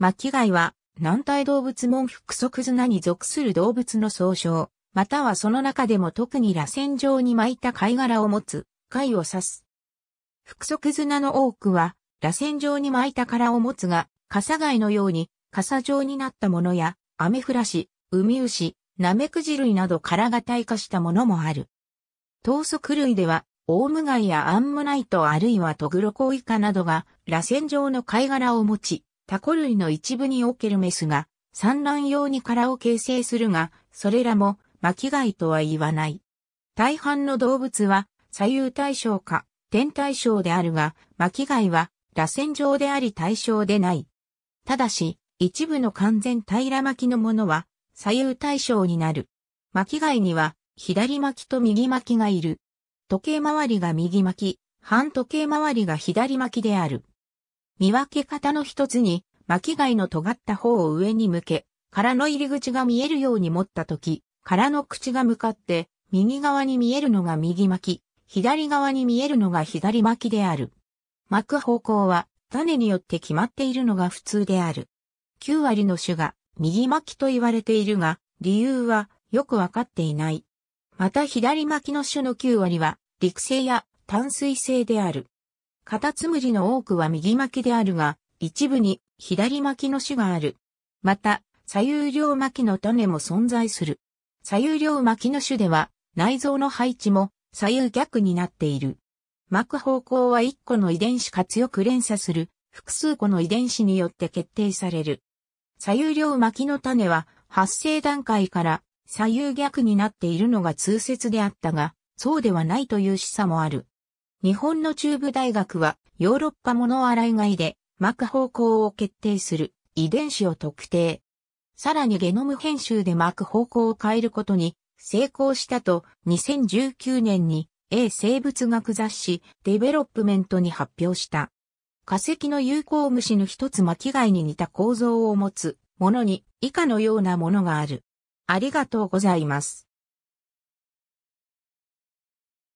巻貝は、軟体動物門腹足綱に属する動物の総称、またはその中でも特に螺旋状に巻いた貝殻を持つ、貝を指す。腹足綱の多くは、螺旋状に巻いた殻を持つが、傘貝のように、傘状になったものや、アメフラシ、ウミウシ、ナメクジ類など殻が体化したものもある。等足類では、オウム貝やアンモナイトあるいはトグロコウイカなどが、螺旋状の貝殻を持ち、タコ類の一部におけるメスが産卵用に殻を形成するが、それらも巻貝とは言わない。大半の動物は左右対称か天対称であるが、巻貝は螺旋状であり対称でない。ただし、一部の完全平ら巻きのものは左右対称になる。巻貝には左巻きと右巻きがいる。時計回りが右巻き、半時計回りが左巻きである。見分け方の一つに、巻貝の尖った方を上に向け、殻の入り口が見えるように持った時、殻の口が向かって、右側に見えるのが右巻き、左側に見えるのが左巻きである。巻く方向は、種によって決まっているのが普通である。9割の種が、右巻きと言われているが、理由は、よくわかっていない。また左巻きの種の9割は、陸性や淡水性である。カタツムリの多くは右巻きであるが、一部に左巻きの種がある。また、左右両巻きの種も存在する。左右両巻きの種では、内臓の配置も左右逆になっている。巻く方向は1個の遺伝子か強く連鎖する複数個の遺伝子によって決定される。左右両巻きの種は発生段階から左右逆になっているのが通説であったが、そうではないという示唆もある。日本の中部大学はヨーロッパモノアライガイで膜方向を決定する遺伝子を特定。さらにゲノム編集で膜方向を変えることに成功したと2019年に A 生物学雑誌デベロップメントに発表した。化石の有効虫の一つ巻貝に似た構造を持つものに以下のようなものがある。ありがとうございます。